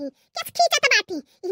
बाटी किसकी चटबाटी